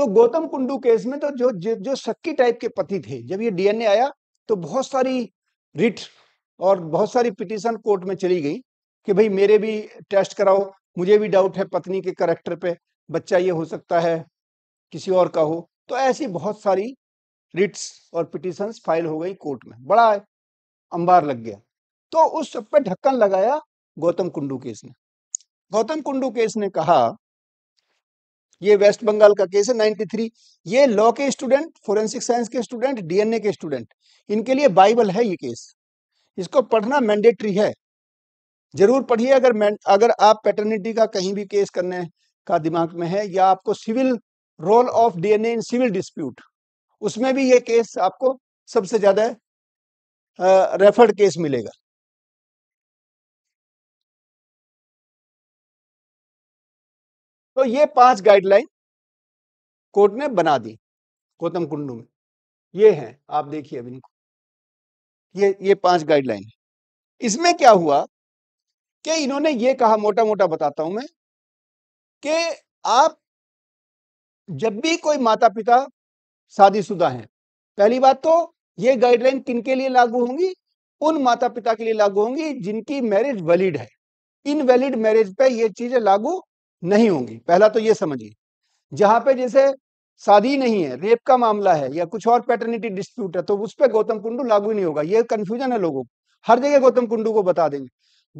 तो गौतम कुंडू केस में तो जो जो सक्की टाइप के पति थे जब ये डीएनए आया तो बहुत सारी रिट और बहुत सारी पिटिशन कोर्ट में चली गई कि भाई मेरे भी टेस्ट कराओ मुझे भी डाउट है पत्नी के करेक्टर पे बच्चा ये हो सकता है किसी और का हो तो ऐसी बहुत सारी रिट्स और पिटिशन फाइल हो गई कोर्ट में बड़ा अंबार लग गया तो उस सब पे ढक्कन लगाया गौतम कुंडू केस ने गौतम कुंडू केस ने कहा ये वेस्ट बंगाल का केस है 93 ये लॉ के स्टूडेंट फोरेंसिक साइंस के स्टूडेंट डीएनए के स्टूडेंट इनके लिए बाइबल है ये केस इसको पढ़ना मैंडेटरी है जरूर पढ़िए अगर अगर आप पैटर्निटी का कहीं भी केस करने का दिमाग में है या आपको civil role of DNA in civil dispute उसमें भी ये केस आपको सबसे ज्यादा रेफर्ड केस मिलेगा तो ये पांच गाइडलाइन कोर्ट ने बना दी गौतम कुंडू में ये हैं आप देखिए अब इनको ये ये पांच गाइडलाइन इसमें क्या हुआ कि इन्होंने ये कहा मोटा मोटा बताता हूं मैं कि आप जब भी कोई माता पिता शादीशुदा हैं पहली बात तो ये गाइडलाइन किन के लिए लागू होंगी उन माता पिता के लिए लागू होंगी जिनकी मैरिज वैलिड है इनवैलिड मैरिज पे ये चीजें लागू नहीं होंगी पहला तो ये समझिए जहां पे जैसे शादी नहीं है रेप का मामला है या कुछ और पैटर्निटी डिस्प्यूट है तो उस पर गौतम कुंडू लागू नहीं होगा ये कंफ्यूजन है लोगों को हर जगह गौतम कुंडू को बता देंगे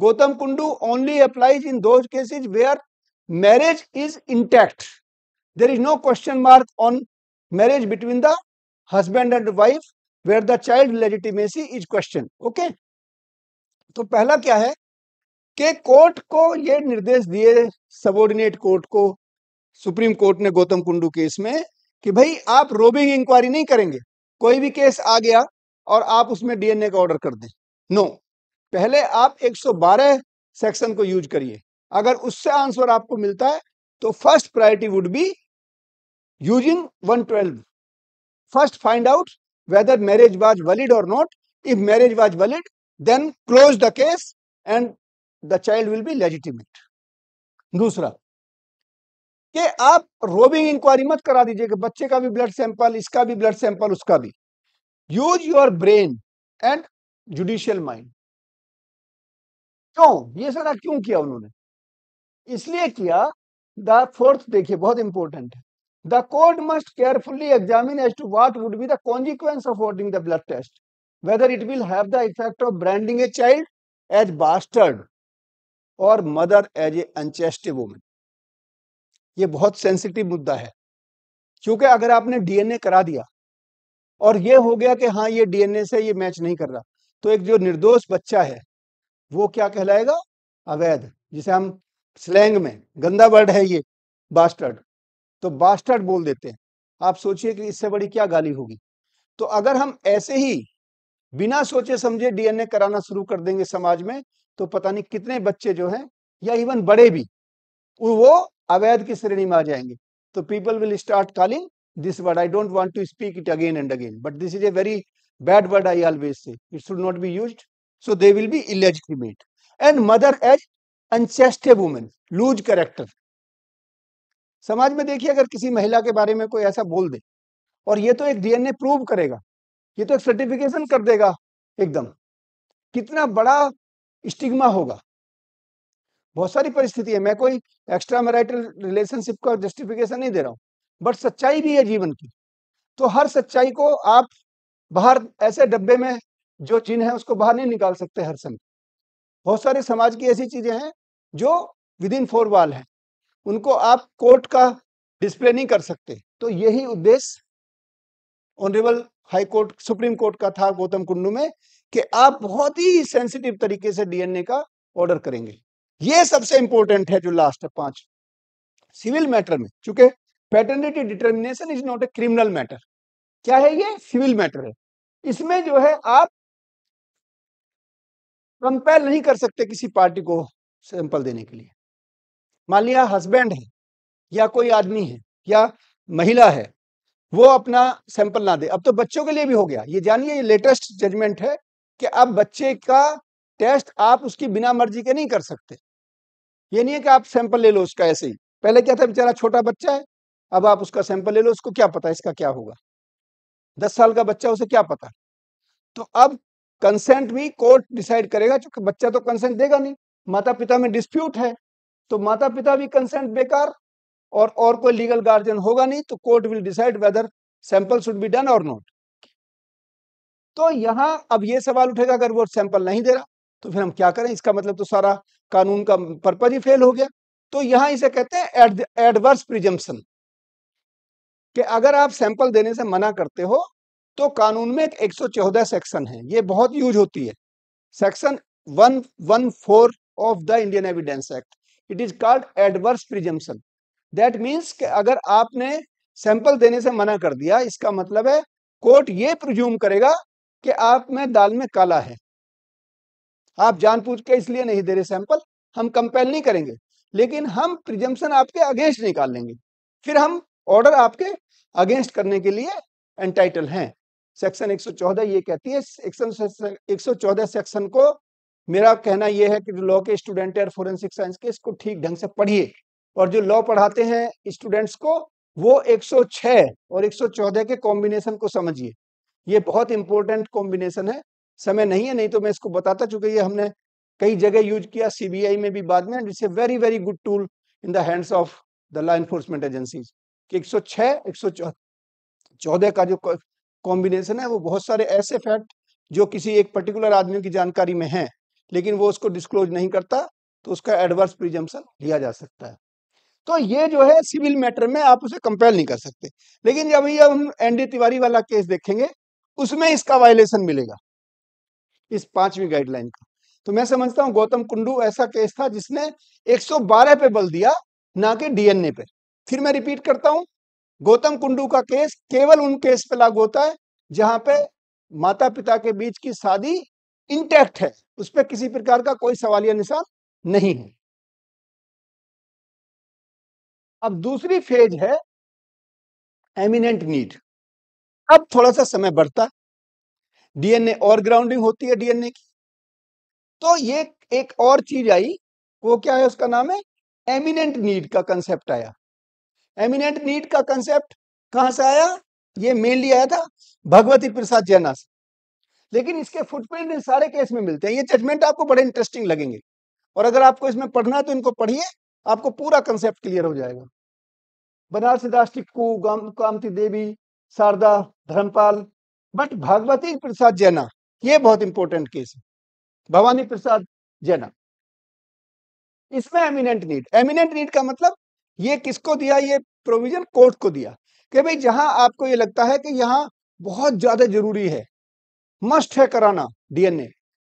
Gautam Kundu only applies in दो cases where marriage is intact there is no question mark on marriage between the husband and wife where the child legitimacy is question okay तो पहला क्या है कि कोर्ट को ये निर्देश दिए सबोर्डिनेट कोर्ट को सुप्रीम कोर्ट ने गौतम कुंडू केस में कि भाई आप रोबिंग इंक्वायरी नहीं करेंगे कोई भी केस आ गया और आप उसमें डीएनए का ऑर्डर कर दें नो पहले आप 112 सेक्शन को यूज करिए अगर उससे आंसर आपको मिलता है तो first priority would be using 112 first find out whether marriage was valid और not if marriage was valid then close the case and the child will be legitimate दूसरा कि आप रोबिंग इंक्वायरी मत करा दीजिए कि बच्चे का भी ब्लड सैंपल इसका भी ब्लड सैंपल उसका भी use your brain and judicial mind क्यों ये सारा क्यों किया उन्होंने इसलिए किया द फोर्थ देखिए बहुत इंपॉर्टेंट है the court must carefully examine as to what would be the consequence of ordering the blood test whether it will है effect of branding a child as bastard और mother as a unchaste women ये बहुत sensitive मुद्दा है क्योंकि अगर आपने DNA करा दिया और ये हो गया कि हाँ ये डीएनए से ये मैच नहीं कर रहा तो एक जो निर्दोष बच्चा है वो क्या कहलाएगा अवैध जिसे हम स्लैंग में गंदा वर्ड है ये बास्टर्ड तो बास्टर्ड बोल देते हैं आप सोचिए कि इससे बड़ी क्या गाली होगी तो अगर हम ऐसे ही बिना सोचे समझे डीएनए कराना शुरू कर देंगे समाज में तो पता नहीं कितने बच्चे जो हैं या इवन बड़े भी वो अवैध की श्रेणी में आ जाएंगे तो people will start calling this word I don't want to speak it again and again but this is a very bad word I always say it should not be used. So they will be illegitimate. And mother as unchaste women loose character समाज में देखिए अगर किसी महिला के बारे में कोई ऐसा बोल दे और ये तो एक डीएनए प्रूव करेगा ये तो एक सर्टिफिकेशन कर देगा एकदम कितना बड़ा स्टिग्मा होगा बहुत सारी परिस्थिति है मैं कोई एक्स्ट्रा मैराइटल रिलेशनशिप का जस्टिफिकेशन नहीं दे रहा हूँ बट सच्चाई भी है जीवन की तो हर सच्चाई को आप बाहर ऐसे डब्बे में जो चिन्ह है उसको बाहर नहीं निकाल सकते हर समय बहुत सारे समाज की ऐसी चीजें हैं जो विद इन फोर वाल है उनको आप कोर्ट का डिस्प्ले नहीं कर सकते तो यही उद्देश्य honourable high court supreme court का था गौतम कुंडू में कि आप बहुत ही सेंसिटिव तरीके से डीएनए का ऑर्डर करेंगे ये सबसे इंपॉर्टेंट है जो लास्ट है पांच सिविल मैटर में चूंकि paternity determination is not a criminal matter क्या है ये सिविल मैटर है इसमें जो है आप कंपेयर नहीं कर सकते किसी पार्टी को सैंपल देने के लिए मान लिया हस्बैंड है या कोई आदमी है या महिला है वो अपना सैंपल ना दे अब तो बच्चों के लिए भी हो गया ये जानिए ये लेटेस्ट जजमेंट है कि अब बच्चे का टेस्ट आप उसकी बिना मर्जी के नहीं कर सकते ये नहीं है कि आप सैंपल ले लो उसका ऐसे ही पहले क्या था बेचारा छोटा बच्चा है अब आप उसका सैंपल ले लो उसको क्या पता इसका क्या होगा दस साल का बच्चा उसे क्या पता तो अब कंसेंट भी कोर्ट डिसाइड करेगा क्योंकि बच्चा तो कंसेंट देगा नहीं माता पिता में डिस्प्यूट है तो माता पिता भी कंसेंट बेकार और और कोई लीगल गार्जियन होगा नहीं तो court will decide whether sample should be done और नॉट तो यहां अब ये सवाल उठेगा अगर वो सैंपल नहीं दे रहा तो फिर हम क्या करें इसका मतलब तो सारा कानून का पर्पज ही फेल हो गया तो यहां इसे कहते हैं एडवर्स प्रिजम्पन कि अगर आप सैंपल देने से मना करते हो तो कानून में एक 114 सेक्शन है ये बहुत यूज होती है section 114 of the Indian evidence act it is called adverse presumption that means अगर आपने सैंपल देने से मना कर दिया इसका मतलब है कोर्ट ये प्रज्यूम करेगा कि आप में दाल में काला है आप जानबूझ के इसलिए नहीं दे रहे सैंपल हम कंपेल नहीं करेंगे लेकिन हम प्रिजम्पन आपके अगेंस्ट निकाल लेंगे फिर हम ऑर्डर आपके अगेंस्ट करने के लिए एंटाइटल हैं सेक्शन 114 ये कहती है सेक्शन 114 सेक्शन को मेरा कहना यह है कि जो लॉ के स्टूडेंट है फोरेंसिक साइंस के इसको ठीक ढंग से पढ़िए और जो लॉ पढ़ाते हैं स्टूडेंट्स को वो 106 और 114 के कॉम्बिनेशन को समझिए ये बहुत इंपॉर्टेंट कॉम्बिनेशन है समय नहीं है नहीं तो मैं इसको बताता चूंकि ये हमने कई जगह यूज किया सीबीआई में भी बाद में it's a very very good tool in the hands of the law enforcement agencies कि 106 114 का जो कॉम्बिनेशन है वो बहुत सारे ऐसे फैक्ट जो किसी एक पर्टिकुलर आदमी की जानकारी में है लेकिन वो उसको डिस्क्लोज नहीं करता तो उसका एडवर्स प्रिजम्सन लिया जा सकता है तो ये जो है सिविल मैटर में आप उसे कंपेयर नहीं कर सकते लेकिन जब ये हम एनडी तिवारी वाला केस देखेंगे उसमें इसका वायलेशन मिलेगा इस पांचवी गाइडलाइन का तो मैं समझता हूं गौतम कुंडू ऐसा केस था जिसने 112 पे बल दिया ना कि डीएनए पे फिर मैं रिपीट करता हूं गौतम कुंडू का केस केवल उन केस पे लागू होता है जहां पे माता पिता के बीच की शादी इंटैक्ट है उस पर किसी प्रकार का कोई सवालिया निशान नहीं है अब दूसरी फेज है एमिनेंट नीड अब थोड़ा सा समय बढ़ता डीएनए और ग्राउंडिंग होती है डीएनए की तो ये एक और चीज आई वो क्या है उसका नाम है एमिनेंट नीड का कंसेप्ट आया एमिनेंट नीड का कंसेप्ट कहां से आया ये मेनली आया था भगवती प्रसाद जैना से लेकिन इसके फुटप्रिंट इन सारे केस में मिलते हैं ये जजमेंट आपको बड़े इंटरेस्टिंग लगेंगे और अगर आपको इसमें पढ़ना है तो इनको पढ़िए आपको पूरा कंसेप्ट क्लियर हो जाएगा बनारसी दास टिक्कू कामती देवी शारदा धर्मपाल बट भागवती प्रसाद जैना ये बहुत इंपॉर्टेंट केस है भवानी प्रसाद जैना इसमें एमिनेंट नीड एमिनेंट नीड का मतलब ये किसको दिया ये प्रोविजन कोर्ट को दिया कि भाई जहां आपको ये लगता है कि यहाँ बहुत ज्यादा जरूरी है मस्ट है कराना डीएनए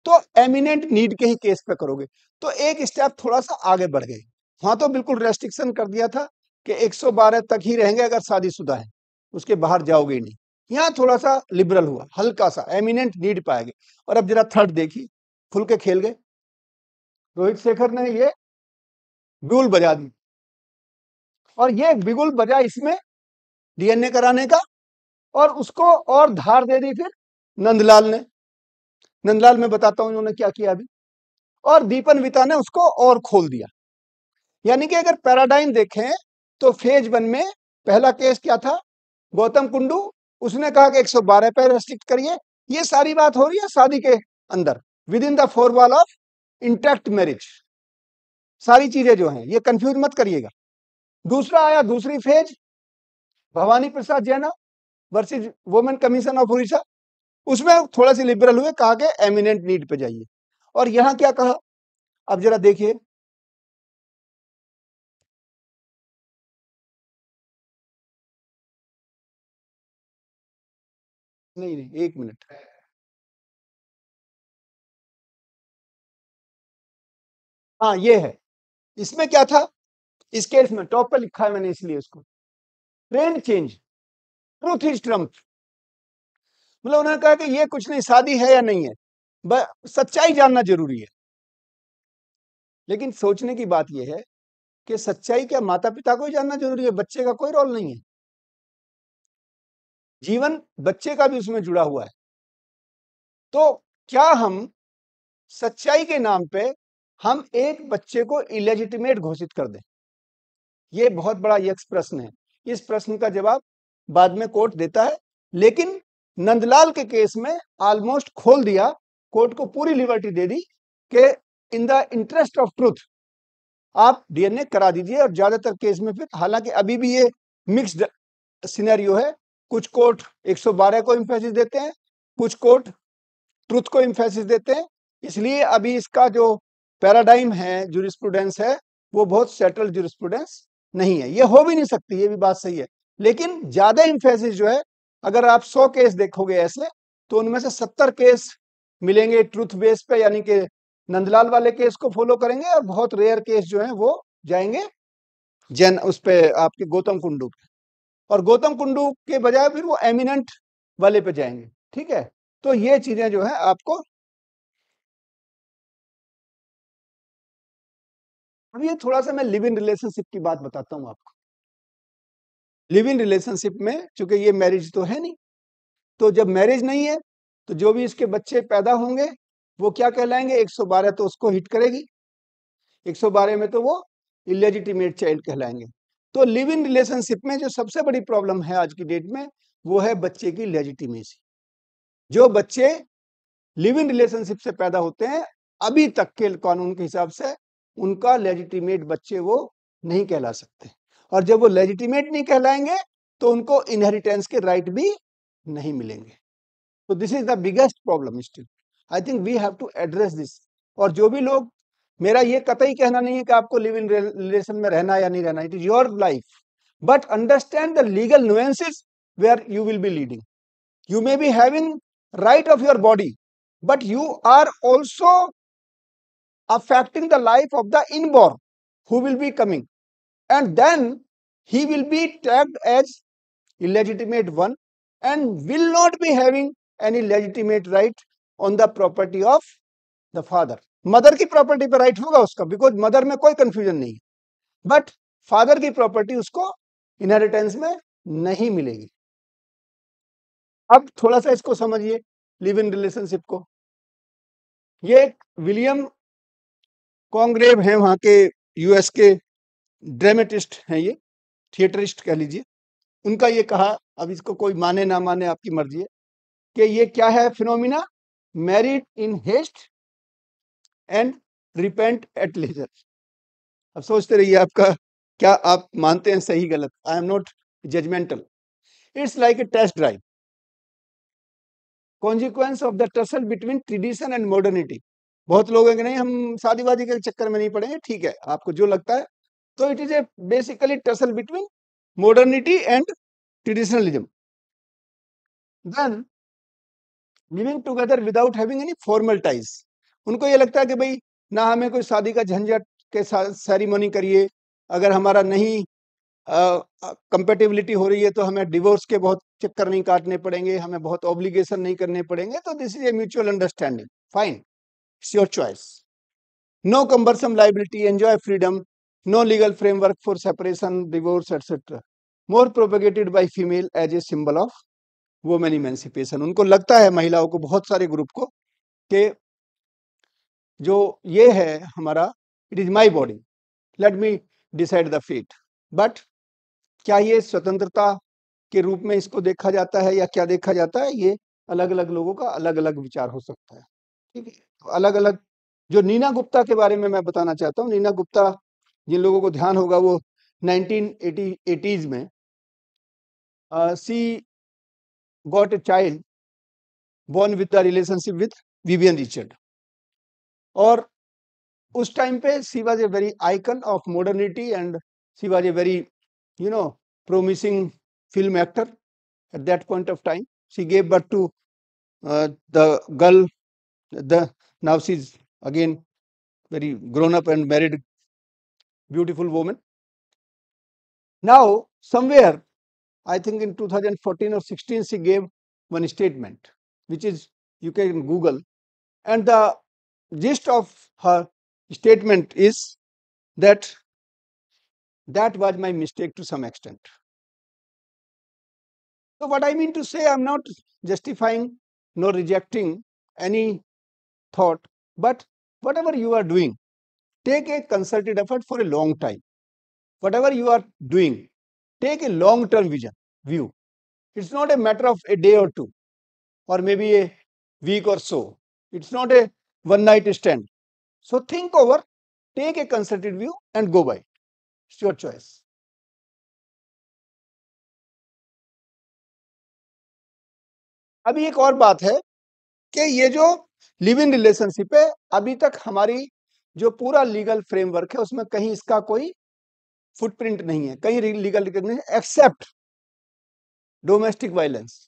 तो एमिनेंट नीड के ही केस पे करोगे तो एक स्टेप थोड़ा सा आगे बढ़ गए वहां तो बिल्कुल रेस्ट्रिक्शन कर दिया था कि 112 तक ही रहेंगे अगर शादीशुदा है उसके बाहर जाओगे नहीं यहाँ थोड़ा सा लिबरल हुआ हल्का सा एमिनेंट नीड पाएगा और अब जरा थर्ड देखी खुल के खेल गए रोहित शेखर ने ये बिगुल बजा दी और ये बिगुल बजा इसमें डीएनए कराने का और उसको और धार दे दी फिर नंदलाल ने नंदलाल में बताता हूं उन्होंने क्या किया अभी और दीपन विता ने उसको और खोल दिया यानी कि अगर पैराडाइम देखें तो फेज वन में पहला केस क्या था गौतम कुंडू उसने कहा कि 112 पे रेस्ट्रिक्ट करिए ये सारी बात हो रही है शादी के अंदर within the four wall of intact marriage सारी चीजें जो हैं ये कंफ्यूज मत करिएगा दूसरा आया दूसरी phase Bhabani Prasad Jena versus women commission of Orissa उसमें थोड़ा सी लिबरल हुए कहा कि एमिनेंट नीड पे जाइए और यहाँ क्या कहा अब जरा देखिए नहीं नहीं एक मिनट हाँ ये है इसमें क्या था इस केस में टॉप पे लिखा है मैंने इसलिए उसको trend change truth is trump मतलब उन्होंने कहा कि ये कुछ नहीं शादी है या नहीं है सच्चाई जानना जरूरी है लेकिन सोचने की बात यह है कि सच्चाई क्या माता पिता को ही जानना जरूरी है बच्चे का कोई रोल नहीं है जीवन बच्चे का भी उसमें जुड़ा हुआ है तो क्या हम सच्चाई के नाम पे हम एक बच्चे को इलेजिटिमेट घोषित कर दें यह बहुत बड़ा यक्ष प्रश्न है इस प्रश्न का जवाब बाद में कोर्ट देता है लेकिन नंदलाल के केस में ऑलमोस्ट खोल दिया कोर्ट को पूरी लिबर्टी दे दी कि in the interest of truth आप डीएनए करा दीजिए और ज्यादातर केस में फिर हालांकि अभी भी ये मिक्स्ड सिनेरियो है कुछ कोर्ट 112 को इम्फेसिस देते हैं कुछ कोर्ट ट्रुथ को इम्फेसिस देते हैं इसलिए अभी इसका जो पैराडाइम है जुरिस्प्रूडेंस है वो बहुत सेटल जुरिस्प्रूडेंस नहीं है ये हो भी नहीं सकती ये भी बात सही है लेकिन ज्यादा इम्फेसिस जो है अगर आप 100 केस देखोगे ऐसे तो उनमें से 70 केस मिलेंगे ट्रुथ बेस पे यानी कि नंदलाल वाले केस को फॉलो करेंगे और बहुत रेयर केस जो है वो जाएंगे जैन उस पर आपके गौतम कुंडू पे और गौतम कुंडू के बजाय फिर वो एमिनेंट वाले पे जाएंगे ठीक है तो ये चीजें जो है आपको अब ये थोड़ा सा मैं लिव इन रिलेशनशिप की बात बताता हूं आपको लिव इन रिलेशनशिप में चूंकि ये मैरिज तो है नहीं तो जब मैरिज नहीं है तो जो भी इसके बच्चे पैदा होंगे वो क्या कहलाएंगे 112 तो उसको हिट करेगी 112 में तो वो इलेजिटिमेट चाइल्ड कहलाएंगे तो लिव इन रिलेशनशिप में जो सबसे बड़ी प्रॉब्लम है आज की डेट में वो है बच्चे की लेजिटिमेसी जो बच्चे लिव इन रिलेशनशिप से पैदा होते हैं अभी तक के कानून के हिसाब से उनका लेजिटिमेट बच्चे वो नहीं कहला सकते और जब वो लेजिटिमेट नहीं कहलाएंगे तो उनको इनहेरिटेंस के राइट भी नहीं मिलेंगे तो this is the biggest problem still I think we have to address this और जो भी लोग मेरा ये कतई कहना नहीं है कि आपको लिव इन रिलेशन में रहना या नहीं रहना it is your life but understand the legal nuances where you will be leading you may be having right of your body but you are also affecting the life of the unborn who will be coming and then he will be tagged as illegitimate one and will not be having any legitimate right on the property of the father mother की property पर right होगा उसका because mother में कोई confusion नहीं है but father की property उसको इनहेरिटेंस में नहीं मिलेगी अब थोड़ा सा इसको समझिए लिव इन रिलेशनशिप को ये एक विलियम कॉन्ग्रेव है वहां के यूएस के ड्रामेटिस्ट हैं ये थिएटरिस्ट कह लीजिए उनका ये कहा अब इसको कोई माने ना माने आपकी मर्जी है कि ये क्या है phenomena married in haste and repent at leisure अब सोचते रहिए आपका क्या आप मानते हैं सही गलत I am not judgmental it's like a test drive consequence of the tussle between tradition and modernity बहुत लोग हैं कि नहीं हम शादीवादी के चक्कर में नहीं पड़ेंगे ठीक है आपको जो लगता है तो it is a basically tussle between modernity and traditionalism then living together without having any formal ties उनको ये लगता है कि भाई ना हमें कोई शादी का झंझट के साथ सेरेमनी करिए अगर हमारा नहीं कंपेटिबिलिटी हो रही है तो हमें डिवोर्स के बहुत चक्कर नहीं काटने पड़ेंगे हमें बहुत ऑब्लिगेशन नहीं करने पड़ेंगे तो this is a mutual understanding fine it's your choice no cumbersome liability enjoy freedom no legal framework for separation divorce etcetera more propagated by female as a symbol of women emancipation उनको लगता है महिलाओं को बहुत सारे group को कि जो ये है हमारा it is my body let me decide the fate but क्या ये स्वतंत्रता के रूप में इसको देखा जाता है या क्या देखा जाता है ये अलग अलग लोगों का अलग अलग विचार हो सकता है ठीक है तो अलग अलग जो नीना गुप्ता के बारे में मैं बताना चाहता हूँ नीना गुप्ता जिन लोगों को ध्यान होगा वो नाइनटीन एटी में she got a child born with the relationship with Vivian Richard Or, उस टाइम पे she was a very icon of modernity and she was a very you know promising film actor at that point of time. She gave birth to uh, the girl. The now she's again very grown up and married, beautiful woman. Now somewhere, I think in 2014 or 16, she gave one statement, which is you can Google, and the gist of her statement is that that was my mistake to some extent. So, what I mean to say, I am not justifying nor rejecting any thought, but whatever you are doing, take a concerted effort for a long time. Whatever you are doing, take a long term vision view. It's not a matter of a day or two, or maybe a week or so. It's not a one night stand. So think over, take a concerted view and go by It's your choice. अभी एक और बात है कि ये जो live in relationship है अभी तक हमारी जो पूरा लीगल फ्रेमवर्क है उसमें कहीं इसका कोई फुटप्रिंट नहीं है कहीं legal except domestic violence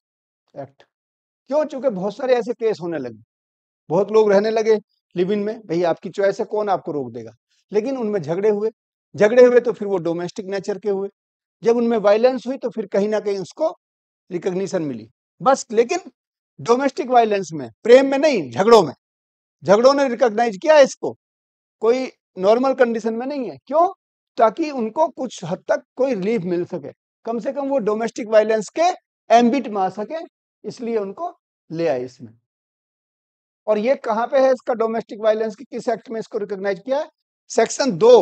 act क्यों चूंकि बहुत सारे ऐसे केस होने लगे बहुत लोग रहने लगे लिव इन में भाई आपकी चॉइस है कौन आपको रोक देगा लेकिन उनमें झगड़े हुए झगड़े हुए तो फिर वो डोमेस्टिक नेचर के हुए जब उनमें वायलेंस हुई तो फिर कहीं ना कहीं उसको रिकग्निशन मिली बस लेकिन डोमेस्टिक वायलेंस में प्रेम में नहीं झगड़ों में झगड़ों ने रिकॉग्नाइज किया इसको कोई नॉर्मल कंडीशन में नहीं है क्यों ताकि उनको कुछ हद तक कोई रिलीफ मिल सके कम से कम वो डोमेस्टिक वायलेंस के एम्बिट में आ सके इसलिए उनको ले आए इसमें और ये कहां पे है इसका डोमेस्टिक वायलेंस की किस एक्ट में इसको रिकॉग्नाइज किया है सेक्शन दो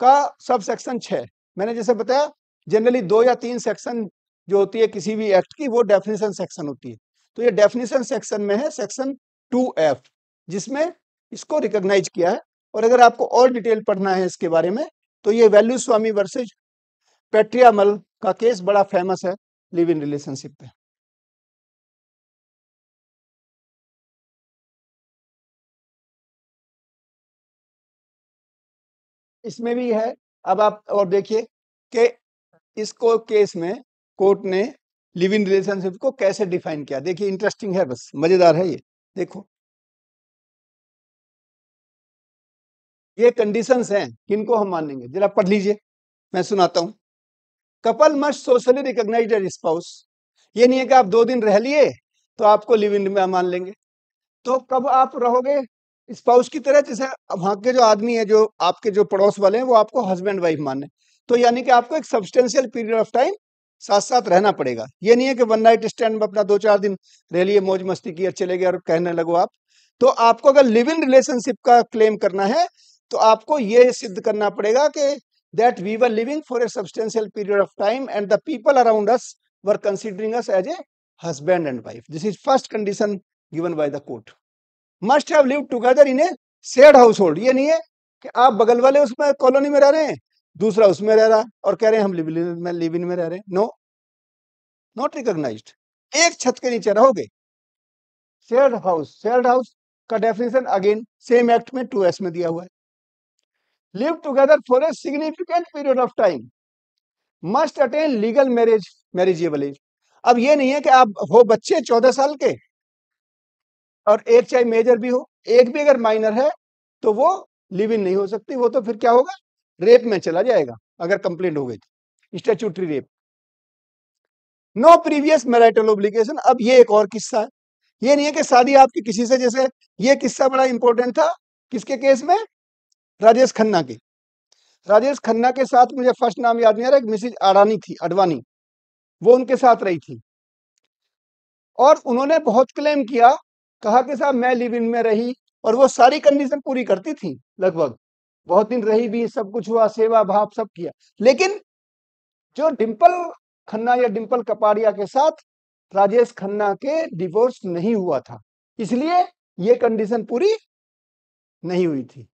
का सब सेक्शन छः मैंने जैसे बताया जनरली दो या तीन सेक्शन जो होती है किसी भी एक्ट की वो डेफिनेशन सेक्शन होती है तो ये डेफिनेशन सेक्शन में है सेक्शन टू एफ जिसमें इसको रिकॉग्नाइज किया है और अगर आपको और डिटेल पढ़ना है इसके बारे में तो ये वैल्यू स्वामी वर्सेज पेट्रियामल का केस बड़ा फेमस है लिव इन रिलेशनशिप पे इसमें भी है अब आप और देखिए कि इसको केस में कोर्ट ने लिव इन रिलेशनशिप को कैसे डिफाइन किया देखिए इंटरेस्टिंग है बस मजेदार है ये देखो ये कंडीशंस हैं किनको हम मानेंगे जरा पढ़ लीजिए मैं सुनाता हूं couple must socially recognise spouse ये नहीं है कि आप दो दिन रह लिए तो आपको लिव इन में मान लेंगे तो कब आप रहोगे स्पाउस की तरह जैसे वहां के जो आदमी है जो आपके जो पड़ोस वाले हैं वो आपको हस्बैंड वाइफ माने तो यानी कि आपको एक सब्सटेंशियल पीरियड ऑफ टाइम साथ साथ रहना पड़ेगा ये नहीं है कि वन नाइट स्टैंड में अपना दो चार दिन रह लिए मौज मस्ती की चले गए और कहने लगो आप तो आपको अगर लिव इन रिलेशनशिप का क्लेम करना है तो आपको ये सिद्ध करना पड़ेगा कि that we were living for a substantial period of time and the people around us were considering us as a husband and wife this is first condition given by the court must have live together in a shared household ये नहीं है कि आप बगल वाले उसमें colony में रह रहे हैं दूसरा उसमें रह रहा और कह रहे हैं हम लिव इन में रह रहे हैं नो नॉट रिकॉग्नाइज एक छत के नीचे रहोगे शेयर्ड हाउस शेयर्ड हाउस का डेफिनेशन अगेन सेम एक्ट में टू एस में दिया हुआ है live together for a significant period of time must attain legal marriage marriageable age अब ये नहीं है कि आप हो बच्चे चौदह साल के और एक चाहे मेजर भी हो एक भी अगर माइनर है तो वो लिव इन नहीं हो सकती वो तो फिर क्या होगा रेप में चला जाएगा अगर कंप्लेंट हो गई तो statutory rape no previous marital obligation अब ये एक और किस्सा है ये नहीं है कि शादी आपकी किसी से जैसे ये किस्सा बड़ा इंपॉर्टेंट था किसके केस में राजेश खन्ना के राजेश खन्ना के साथ मुझे फर्स्ट नाम याद नहीं आ रहा एक मिसिज अडानी थी अडवानी वो उनके साथ रही थी और उन्होंने बहुत क्लेम किया कहा कि साहब मैं लिव इन में रही और वो सारी कंडीशन पूरी करती थी लगभग बहुत दिन रही भी सब कुछ हुआ सेवा भाव सब किया लेकिन जो डिम्पल खन्ना या डिम्पल कपाड़िया के साथ राजेश खन्ना के डिवोर्स नहीं हुआ था इसलिए ये कंडीशन पूरी नहीं हुई थी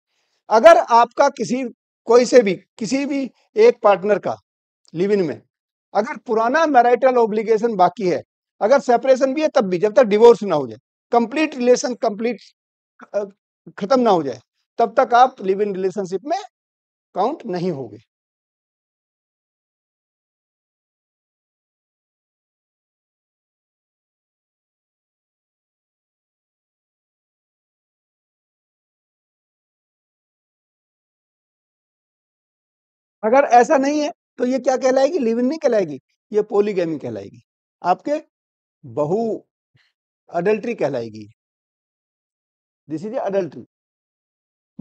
अगर आपका किसी कोई से भी किसी भी एक पार्टनर का लिव इन में अगर पुराना मैरिटल ऑब्लिगेशन बाकी है अगर सेपरेशन भी है तब भी जब तक डिवोर्स ना हो जाए कंप्लीट रिलेशन कंप्लीट खत्म ना हो जाए तब तक आप लिव इन रिलेशनशिप में काउंट नहीं होगे अगर ऐसा नहीं है तो ये क्या कहलाएगी लिव इन नहीं कहलाएगी ये पोलीगेमी कहलाएगी आपके बहु अडल्ट्री कहलाएगी दिस इज अडल्ट्री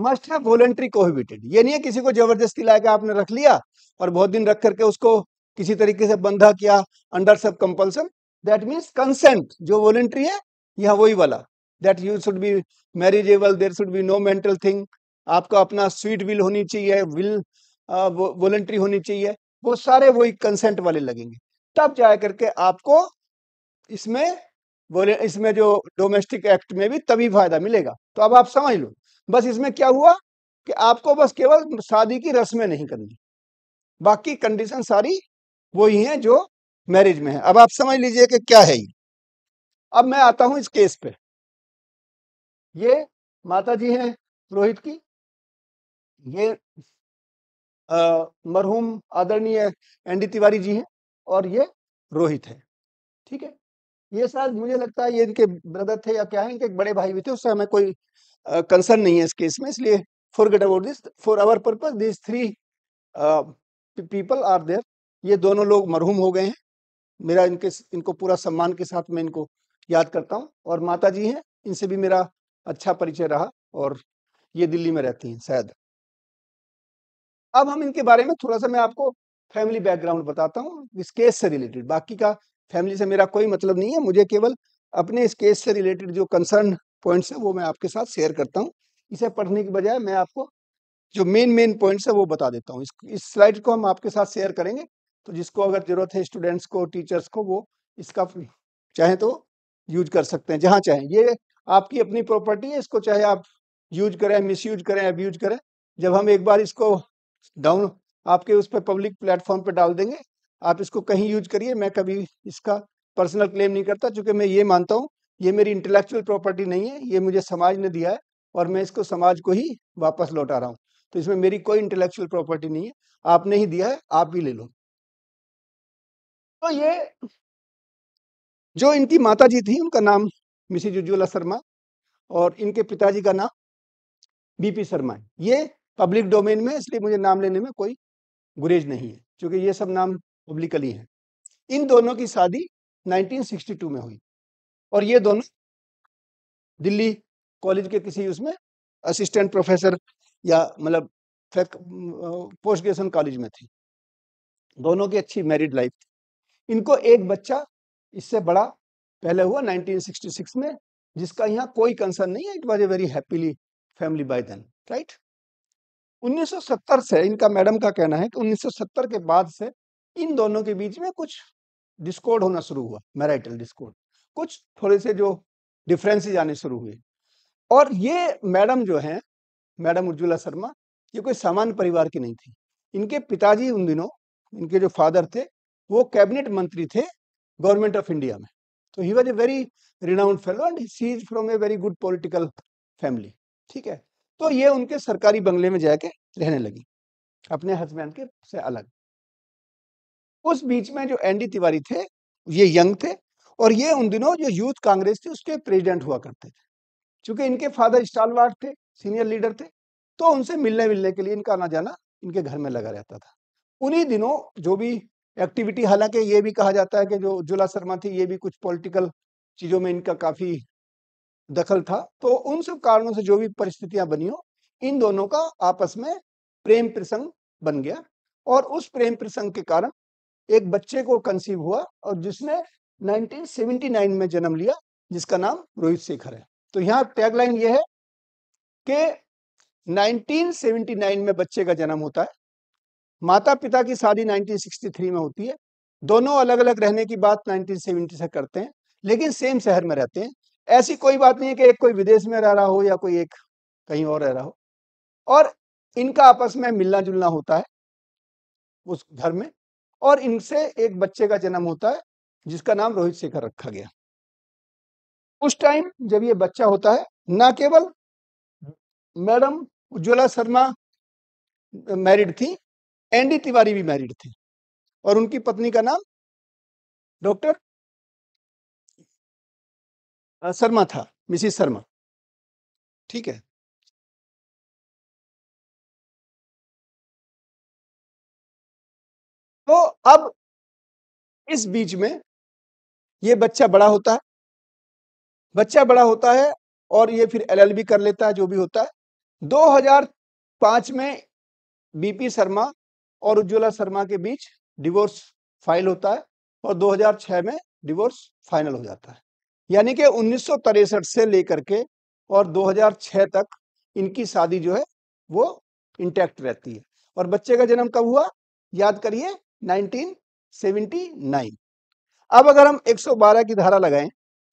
मस्ट है वॉलेंट्री कोहिबिटेड ये नहीं है किसी को जबरदस्ती लाके आपने रख लिया और बहुत दिन रख करके उसको किसी तरीके से बंधा किया अंडर सब कंपल्सन दैट मीन्स कंसेंट जो वॉलेंट्री है यह वही वाला that you should be marriageable there should be no mental thing आपको अपना स्वीट विल होनी चाहिए विल वॉलेंट्री होनी चाहिए वो सारे वही कंसेंट वाले लगेंगे तब जा करके आपको इसमें बोले इसमें जो डोमेस्टिक एक्ट में भी तभी फायदा मिलेगा तो अब आप समझ लो बस इसमें क्या हुआ कि आपको बस केवल शादी की रस्में नहीं करनी बाकी कंडीशन सारी वही हैं जो मैरिज में है अब आप समझ लीजिए कि क्या है ये अब मैं आता हूं इस केस पे ये माता जी हैं रोहित की ये मरहूम आदरणीय एनडी तिवारी जी हैं और ये रोहित है ठीक है ये शायद मुझे लगता है ये इनके ब्रदर थे या क्या है इनके बड़े भाई भी थे उससे हमें कोई कंसर्न नहीं है इस केस में इसलिए forget about this for our purpose this three people are there ये दोनों लोग मरहूम हो गए हैं मेरा इनके इनको पूरा सम्मान के साथ मैं इनको याद करता हूँ और माता जी हैं इनसे भी मेरा अच्छा परिचय रहा और ये दिल्ली में रहती हैं शायद अब हम इनके बारे में थोड़ा सा मैं आपको फैमिली बैकग्राउंड बताता हूँ इस केस से रिलेटेड बाकी का फैमिली से मेरा कोई मतलब नहीं है मुझे केवल अपने इस केस से रिलेटेड जो कंसर्न पॉइंट्स है वो मैं आपके साथ शेयर करता हूँ इसे पढ़ने के बजाय मैं आपको जो मेन मेन पॉइंट्स है वो बता देता हूँ इस, स्लाइड को हम आपके साथ शेयर करेंगे तो जिसको अगर जरूरत है स्टूडेंट्स को टीचर्स को वो इसका चाहे तो यूज कर सकते हैं जहाँ चाहें ये आपकी अपनी प्रॉपर्टी है इसको चाहे आप यूज करें मिस यूज करें अब करें जब हम एक बार इसको डाउन आपके उस पर पब्लिक प्लेटफॉर्म पर डाल देंगे आप इसको कहीं यूज करिए मैं कभी इसका पर्सनल क्लेम नहीं करता चूंकि मैं ये मानता हूँ ये मेरी इंटेलेक्चुअल प्रॉपर्टी नहीं है ये मुझे समाज ने दिया है और मैं इसको समाज को ही वापस लौटा रहा हूँ तो इसमें मेरी कोई इंटेलेक्चुअल प्रॉपर्टी नहीं है आपने ही दिया है आप भी ले लो तो ये जो इनकी माता जी थी उनका नाम मिसिज उज्ज्वला शर्मा और इनके पिताजी का नाम बीपी शर्मा है ये पब्लिक डोमेन में इसलिए मुझे नाम लेने में कोई गुरेज नहीं है क्योंकि ये सब नाम पब्लिकली हैं इन दोनों की शादी 1962 में हुई और ये दोनों दिल्ली कॉलेज के किसी उसमें असिस्टेंट प्रोफेसर या मतलब पोस्ट ग्रेजुएशन कॉलेज में थी दोनों की अच्छी मैरिड लाइफ थी इनको एक बच्चा इससे बड़ा पहले हुआ 1966 में जिसका यहाँ कोई कंसर्न नहीं है it was a very happily family by then right 1970 से इनका मैडम का कहना है कि 1970 के बाद से इन दोनों के बीच में कुछ डिस्कोर्ड होना शुरू हुआ मैराइटल डिस्कोर्ड कुछ थोड़े से जो डिफरेंसेज आने शुरू हुए और ये मैडम जो हैं मैडम उज्ज्वला शर्मा ये कोई सामान्य परिवार की नहीं थी इनके पिताजी उन दिनों इनके जो फादर थे वो कैबिनेट मंत्री थे गवर्नमेंट ऑफ इंडिया में तो he was a very renowned fellow and she is from a very good political family ठीक है तो ये उनके सरकारी बंगले में जाके रहने लगी अपने हस्बैंड के से अलग उस बीच में जो एनडी तिवारी थे ये यंग थे और ये उन दिनों जो यूथ कांग्रेस थी उसके प्रेसिडेंट हुआ करते थे क्योंकि इनके फादर स्टालवार्ड थे सीनियर लीडर थे तो उनसे मिलने मिलने के लिए इनका आना जाना इनके घर में लगा रहता था उन्हीं दिनों जो भी एक्टिविटी हालांकि ये भी कहा जाता है कि जो उज्ज्वला शर्मा थी ये भी कुछ पॉलिटिकल चीज़ों में इनका काफ़ी दखल था तो उन सब कारणों से जो भी परिस्थितियां बनी हो इन दोनों का आपस में प्रेम प्रसंग बन गया और उस प्रेम प्रसंग के कारण एक बच्चे को कंसीव हुआ और जिसने 1979 में जन्म लिया जिसका नाम रोहित शेखर है तो यहाँ टैगलाइन ये है कि 1979 में बच्चे का जन्म होता है माता पिता की शादी 1963 में होती है दोनों अलग अलग रहने की बात 1970 से करते हैं लेकिन सेम शहर में रहते हैं ऐसी कोई बात नहीं है कि एक कोई विदेश में रह रहा हो या कोई एक कहीं और रह रहा हो और इनका आपस में मिलना जुलना होता है उस घर में और इनसे एक बच्चे का जन्म होता है जिसका नाम रोहित शेखर रखा गया उस टाइम जब ये बच्चा होता है ना केवल मैडम उज्ज्वला शर्मा मैरिड थी एनडी तिवारी भी मैरिड थी और उनकी पत्नी का नाम डॉक्टर शर्मा था मिसिस शर्मा ठीक है तो अब इस बीच में ये बच्चा बड़ा होता है बच्चा बड़ा होता है और ये फिर एलएलबी कर लेता है जो भी होता है 2005 में बीपी शर्मा और उज्ज्वला शर्मा के बीच डिवोर्स फाइल होता है और 2006 में डिवोर्स फाइनल हो जाता है यानी कि उन्नीस से लेकर के और 2006 तक इनकी शादी जो है वो इंटैक्ट रहती है और बच्चे का जन्म कब हुआ याद करिए 1979 अब अगर हम 112 की धारा लगाएं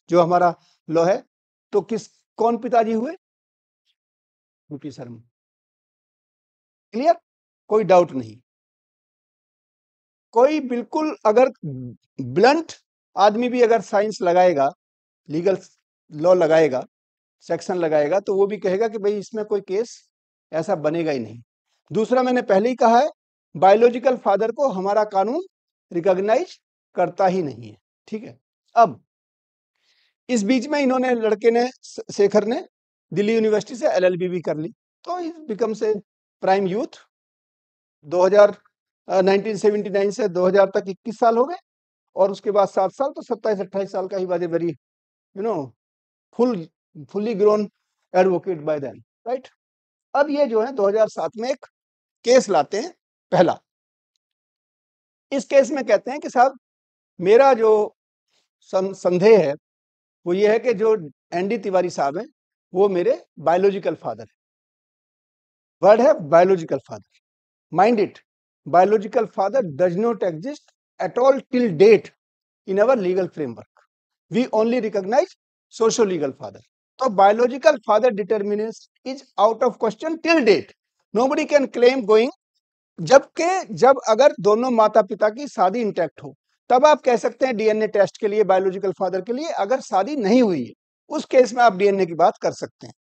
जो हमारा लॉ है तो किस कौन पिताजी हुए यूपी शर्मा क्लियर कोई डाउट नहीं कोई बिल्कुल अगर ब्लंट आदमी भी अगर साइंस लगाएगा लीगल लॉ लगाएगा सेक्शन लगाएगा तो वो भी कहेगा कि भाई इसमें कोई केस ऐसा बनेगा ही नहीं दूसरा मैंने पहले ही कहा है बायोलॉजिकल फादर को हमारा कानून रिकॉग्नाइज करता ही नहीं है ठीक है अब इस बीच में इन्होंने लड़के ने शेखर ने दिल्ली यूनिवर्सिटी से एलएलबी भी कर ली तो बिकम से प्राइम यूथ 2000 1979 से 2000 तक 21 साल हो गए और उसके बाद सात साल तो सत्ताईस अट्ठाईस साल का ही बाजे बरी you know full fully grown advocate by then right अब ये जो है 2007 में एक केस लाते हैं पहला इस केस में कहते हैं कि साहब मेरा जो संदेह है वो ये है कि जो एनडी तिवारी साहब हैं वो मेरे बायोलॉजिकल फादर है वर्ड है biological father mind it biological father does not exist at all till date in our legal framework we only recognise socio legal father तो biological father determinants is out of question till date nobody can claim going जबकि जब अगर दोनों माता पिता की शादी intact हो तब आप कह सकते हैं डीएनए टेस्ट के लिए बायोलॉजिकल फादर के लिए अगर शादी नहीं हुई है उस केस में आप डीएनए की बात कर सकते हैं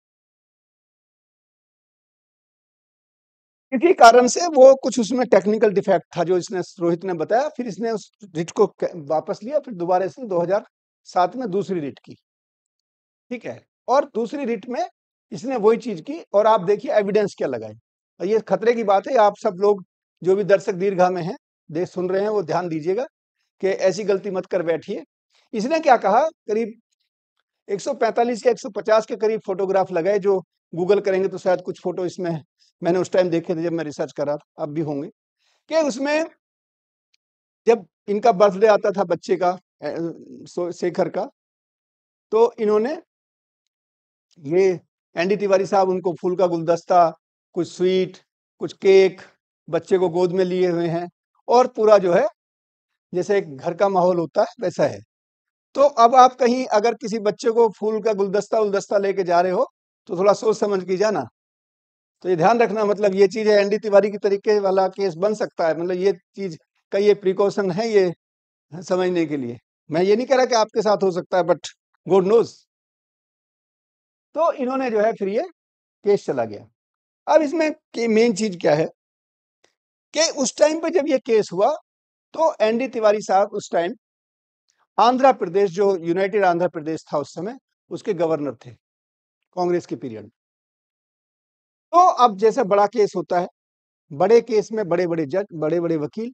किसी कारण से वो कुछ उसमें टेक्निकल डिफेक्ट था जो इसने रोहित ने बताया फिर इसने उस रिट को वापस लिया फिर दोबारा इसने 2007 में दूसरी रिट की ठीक है और दूसरी रिट में इसने वही चीज की और आप देखिए एविडेंस क्या लगाई ये खतरे की बात है आप सब लोग जो भी दर्शक दीर्घा में हैं देख सुन रहे हैं वो ध्यान दीजिएगा कि ऐसी गलती मत कर बैठिए इसने क्या कहा करीब 145 या 150 के करीब फोटोग्राफ लगाए जो गूगल करेंगे तो शायद कुछ फोटो इसमें मैंने उस टाइम देखे थे जब मैं रिसर्च करा था अब भी होंगे कि उसमें जब इनका बर्थडे आता था बच्चे का शेखर का तो इन्होंने ये एनडी तिवारी साहब उनको फूल का गुलदस्ता कुछ स्वीट कुछ केक बच्चे को गोद में लिए हुए हैं और पूरा जो है जैसे घर का माहौल होता है वैसा है तो अब आप कहीं अगर किसी बच्चे को फूल का गुलदस्ता उलदस्ता लेके जा रहे हो तो थोड़ा सोच समझ के जाना तो ये ध्यान रखना मतलब ये चीज है एनडी तिवारी के तरीके वाला केस बन सकता है मतलब ये चीज का ये प्रिकॉशन है ये हाँ, समझने के लिए मैं ये नहीं कह रहा कि आपके साथ हो सकता है बट गुड नोज तो इन्होंने जो है फिर ये केस चला गया अब इसमें मेन चीज क्या है कि उस टाइम पे जब ये केस हुआ तो एनडी तिवारी साहब उस टाइम आंध्र प्रदेश जो यूनाइटेड आंध्र प्रदेश था उस समय उसके गवर्नर थे कांग्रेस के पीरियड तो अब जैसे बड़ा केस होता है बड़े केस में बड़े बड़े जज बड़े बड़े वकील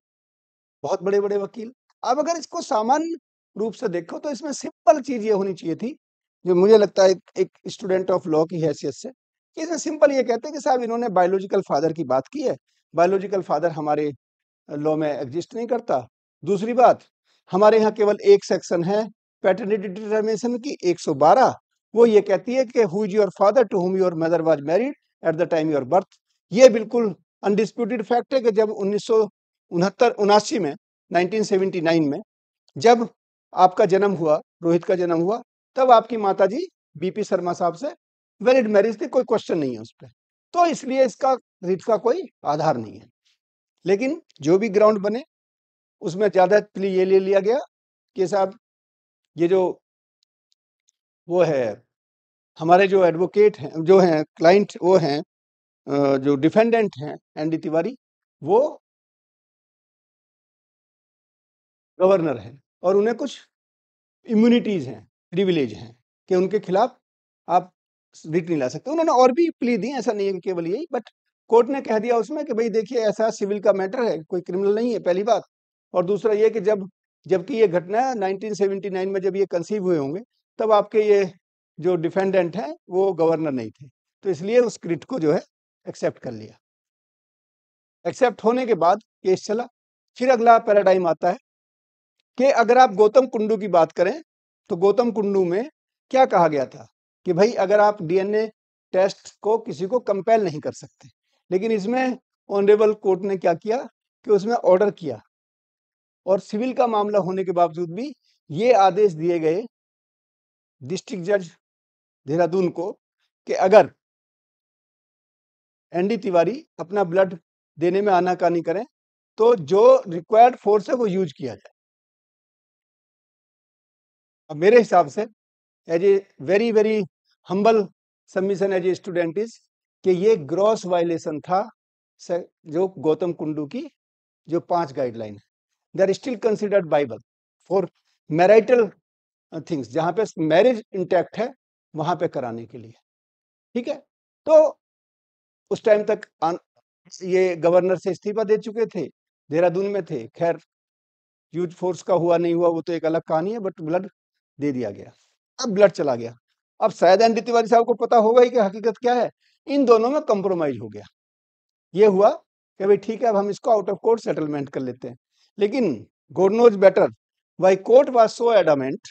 बहुत बड़े बड़े वकील अब अगर इसको सामान्य रूप से देखो तो इसमें सिंपल चीज ये होनी चाहिए थी जो मुझे लगता है एक स्टूडेंट ऑफ लॉ की हैसियत से इसमें सिंपल ये कहते हैं कि साहब इन्होंने बायोलॉजिकल फादर की बात की है बायोलॉजिकल फादर हमारे लॉ में एग्जिस्ट नहीं करता दूसरी बात हमारे यहाँ केवल एक सेक्शन है पैटर्निटी डिटर्मिनेशन की 112 वो ये कहती है कि who is your father to whom your mother was married at the time your birth ये बिल्कुल अनडिस्प्यूटेड फैक्ट है कि जब उन्नीस सौ में 1979 में जब आपका जन्म हुआ रोहित का जन्म हुआ तब आपकी माताजी बीपी शर्मा साहब से वैलिड मैरिज थी कोई क्वेश्चन नहीं है उस पर तो इसलिए इसका रिट का कोई आधार नहीं है लेकिन जो भी ग्राउंड बने उसमें ज़्यादा ये ले लिया गया कि साहब ये जो वो है हमारे जो एडवोकेट हैं जो हैं क्लाइंट वो हैं जो डिफेंडेंट हैं एन डी तिवारी वो गवर्नर हैं और उन्हें कुछ इम्यूनिटीज़ हैं प्रिविलेज हैं कि उनके खिलाफ आप रिट नहीं ला सकते उन्होंने और भी प्ली दी ऐसा नहीं है केवल यही बट कोर्ट ने कह दिया उसमें कि भाई देखिए ऐसा सिविल का मैटर है कोई क्रिमिनल नहीं है पहली बात और दूसरा ये कि जब जबकि ये घटना 1979 में जब ये कंसीव हुए होंगे तब आपके ये जो डिफेंडेंट हैं वो गवर्नर नहीं थे तो इसलिए उस क्रिट को जो है एक्सेप्ट कर लिया एक्सेप्ट होने के बाद केस चला फिर अगला पैराडाइम आता है कि अगर आप गौतम कुंडू की बात करें तो गौतम कुंडू में क्या कहा गया था कि भाई अगर आप डीएनए टेस्ट को किसी को कंपेल नहीं कर सकते लेकिन इसमें ऑनरेबल कोर्ट ने क्या किया कि उसमें ऑर्डर किया और सिविल का मामला होने के बावजूद भी ये आदेश दिए गए डिस्ट्रिक्ट जज देहरादून को कि अगर एनडी तिवारी अपना ब्लड देने में आनाकानी करें तो जो रिक्वायर्ड फोर्स है वो यूज किया जाए अब मेरे हिसाब से as a very very humble submission as a student is कि ये ग्रॉस वायलेशन था जो गौतम कुंडू की जो पांच गाइडलाइन है they are still considered Bible for marital things जहां पे मैरिज इंटैक्ट है वहां पे कराने के लिए ठीक है तो उस टाइम तक आन, ये गवर्नर से इस्तीफा दे चुके थे देहरादून में थे खैर यूज फोर्स का हुआ नहीं हुआ वो तो एक अलग कहानी है बट ब्लड दे दिया गया अब ब्लड चला गया अब शायद एन डी तिवारी साहब को पता होगा ही कि हकीकत क्या है इन दोनों में कंप्रोमाइज हो गया ये हुआ कि भाई ठीक है अब हम इसको आउट ऑफ कोर्ट सेटलमेंट कर लेते हैं लेकिन God knows better why court was so adamant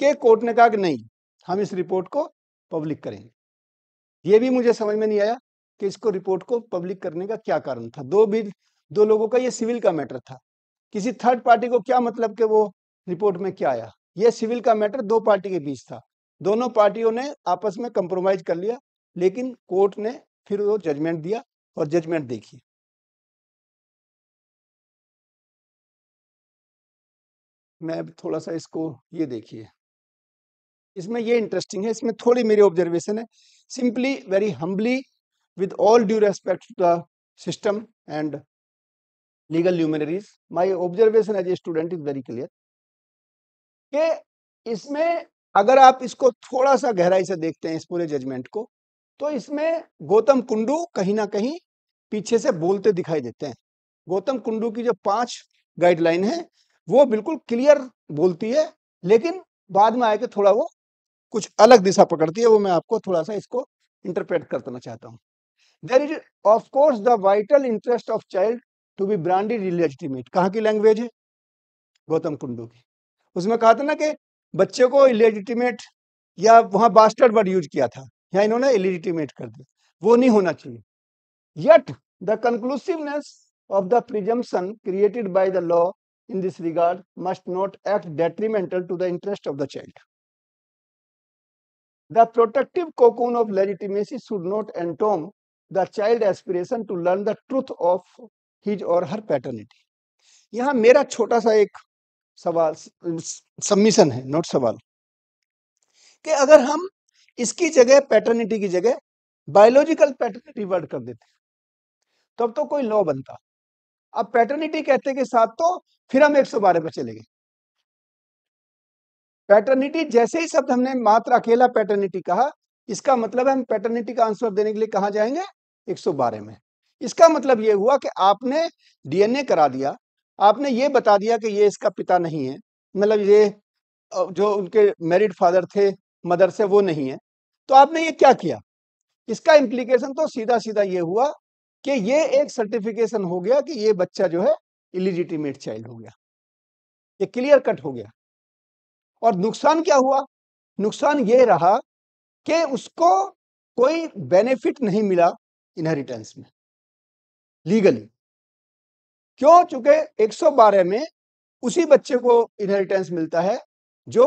के कोर्ट ने कहा कि नहीं हम इस रिपोर्ट को पब्लिक करेंगे ये भी मुझे समझ में नहीं आया कि इसको रिपोर्ट को पब्लिक करने का क्या कारण था दो भी दो लोगों का ये सिविल का मैटर था किसी थर्ड पार्टी को क्या मतलब कि वो रिपोर्ट में क्या आया ये सिविल का मैटर दो पार्टी के बीच था दोनों पार्टियों ने आपस में कंप्रोमाइज कर लिया लेकिन कोर्ट ने फिर वो जजमेंट दिया और जजमेंट देखिए मैं थोड़ा सा इसको ये देखिए इसमें ये इंटरेस्टिंग है इसमें थोड़ी मेरी ऑब्जर्वेशन है simply very humbly with all due respect to the system and legal luminaries my observation as a student is very clear कि इसमें अगर आप इसको थोड़ा सा गहराई से देखते हैं इस पूरे जजमेंट को तो इसमें गौतम कुंडू कहीं ना कहीं पीछे से बोलते दिखाई देते हैं गौतम कुंडू की जो पांच गाइडलाइन है वो बिल्कुल क्लियर बोलती है लेकिन बाद में आके थोड़ा वो कुछ अलग दिशा पकड़ती है वो मैं आपको थोड़ा सा इसको इंटरप्रेट करना चाहता हूँ there is of course the vital interest of child to be branded illegitimate कहाँ की लैंग्वेज है गौतम कुंडू की उसमें कहा था ना कि बच्चे को इलेजिटिमेट या वहां बास्टर्ड वर्ड यूज किया था या इन्होंने इलेजिटिमेट कर दिया वो नहीं होना चाहिए yet the conclusiveness of the presumption created by the law in this regard must not act detrimental to the interest of the child the protective cocoon of legitimacy should not entomb the child aspiration to learn the truth of his or her paternity यहाँ मेरा छोटा सा एक सवाल submission है not सवाल कि अगर हम इसकी जगह पैटर्निटी की जगह बायोलॉजिकल पैटर्निटी वर्ड कर देते तो अब तो कोई लॉ बनता अब पैटर्निटी कहते के साथ तो फिर हम बारह पर चले गए पैटर्निटी जैसे ही शब्द हमने मात्र अकेला पैटर्निटी कहा इसका मतलब है हम पैटर्निटी का आंसर देने के लिए कहा जाएंगे बारह में इसका मतलब यह हुआ कि आपने डीएनए करा दिया आपने ये बता दिया कि ये इसका पिता नहीं है मतलब ये जो उनके मैरिड फादर थे मदर से वो नहीं है तो आपने ये क्या किया इसका इम्प्लीकेशन तो सीधा सीधा ये हुआ कि ये एक सर्टिफिकेशन हो गया कि ये बच्चा जो है इलिजिटिमेट चाइल्ड हो गया ये क्लियर कट हो गया और नुकसान क्या हुआ नुकसान ये रहा कि उसको कोई बेनिफिट नहीं मिला इनहेरिटेंस में लीगली क्यों चूंकि 112 में उसी बच्चे को इनहेरिटेंस मिलता है जो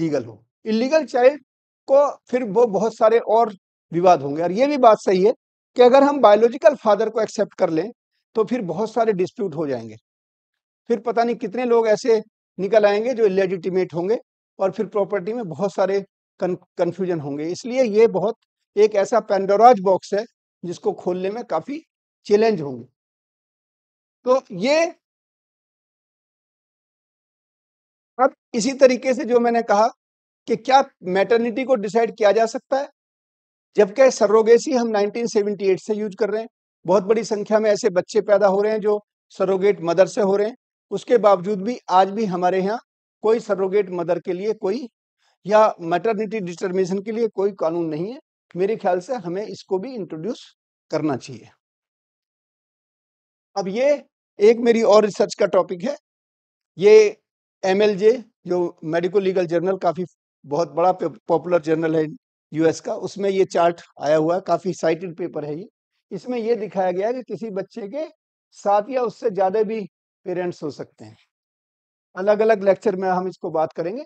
लीगल हो इलीगल चाइल्ड को फिर वो बहुत सारे और विवाद होंगे और ये भी बात सही है कि अगर हम बायोलॉजिकल फादर को एक्सेप्ट कर लें तो फिर बहुत सारे डिस्प्यूट हो जाएंगे फिर पता नहीं कितने लोग ऐसे निकल आएंगे जो इलेजिटिमेट होंगे और फिर प्रॉपर्टी में बहुत सारे कन्फ्यूजन होंगे इसलिए ये बहुत एक ऐसा पेंडोराज बॉक्स है जिसको खोलने में काफ़ी चैलेंज होंगे तो ये अब इसी तरीके से जो मैंने कहा कि क्या मैटर्निटी को डिसाइड किया जा सकता है जबकि सरोगेसी हम 1978 से यूज कर रहे हैं बहुत बड़ी संख्या में ऐसे बच्चे पैदा हो रहे हैं जो सरोगेट मदर से हो रहे हैं उसके बावजूद भी आज भी हमारे यहाँ कोई सरोगेट मदर के लिए कोई या मैटरनिटी डिटर्मिनेशन के लिए कोई कानून नहीं है मेरे ख्याल से हमें इसको भी इंट्रोड्यूस करना चाहिए अब ये एक मेरी और रिसर्च का टॉपिक है ये एम जो मेडिकल लीगल जर्नल काफ़ी बहुत बड़ा पॉपुलर जर्नल है यूएस का उसमें ये चार्ट आया हुआ है काफ़ी साइटेड पेपर है ये इसमें ये दिखाया गया है कि किसी बच्चे के साथ या उससे ज़्यादा भी पेरेंट्स हो सकते हैं अलग अलग लेक्चर में हम इसको बात करेंगे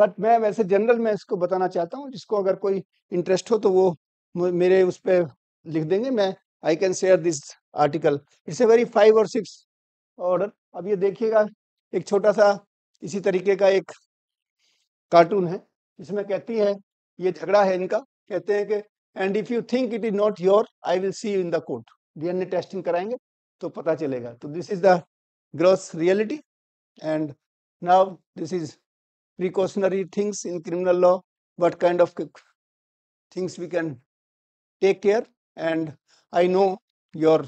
बट मैं वैसे जनरल में इसको बताना चाहता हूँ जिसको अगर कोई इंटरेस्ट हो तो वो मेरे उस पर लिख देंगे मैं I can share this article it's a very five और सिक्स और अब ये देखिएगा एक छोटा सा इसी तरीके का एक कार्टून है इसमें कहती है ये झगड़ा है इनका कहते हैं कि and if you think it is not your I will see you in the court DNA testing कराएंगे तो पता चलेगा तो this is the gross reality and now this is precautionary things in criminal law what kind of things we can take care and I know your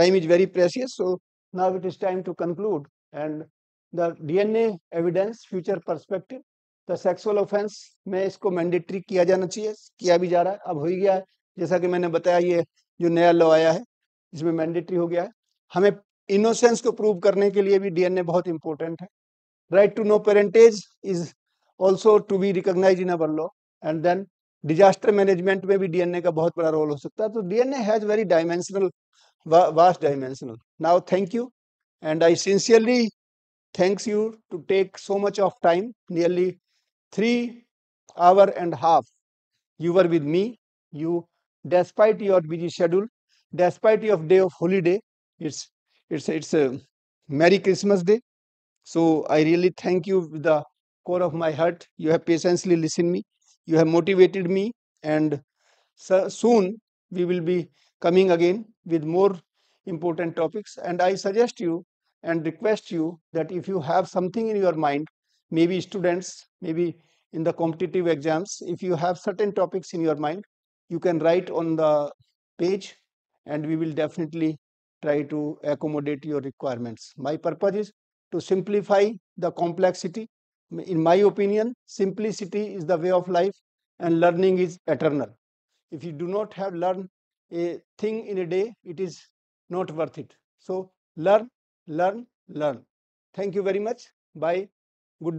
time is very precious so Now it is time to conclude and the DNA evidence, future perspective, the sexual offense में इसको mandatory किया जाना चाहिए किया भी जा रहा है अब हो ही गया है जैसा कि मैंने बताया ये जो नया लॉ आया है इसमें मैंडेटरी हो गया है हमें इनोसेंस को प्रूव करने के लिए भी डीएनए बहुत इंपॉर्टेंट है right to know parentage is also to be recognise in our law and then disaster management में भी डीएनए का बहुत बड़ा रोल हो सकता है तो DNA has very dimensional vast dimensional now thank you and I sincerely thanks you to take so much of time nearly three hour and half you are with me you despite your busy schedule despite your day of holiday it's it's it's merry Christmas day so I really thank you the core of my heart you have patiently listen me you have motivated me and so soon we will be coming again with more important topics and i suggest you and request you that if you have something in your mind maybe students maybe in the competitive exams if you have certain topics in your mind you can write on the page and we will definitely try to accommodate your requirements my purpose is to simplify the complexity in my opinion, simplicity is the way of life and learning is eternal. If you do not have learned a thing in a day, it is not worth it. So learn, learn, learn. Thank you very much. Bye. Good day.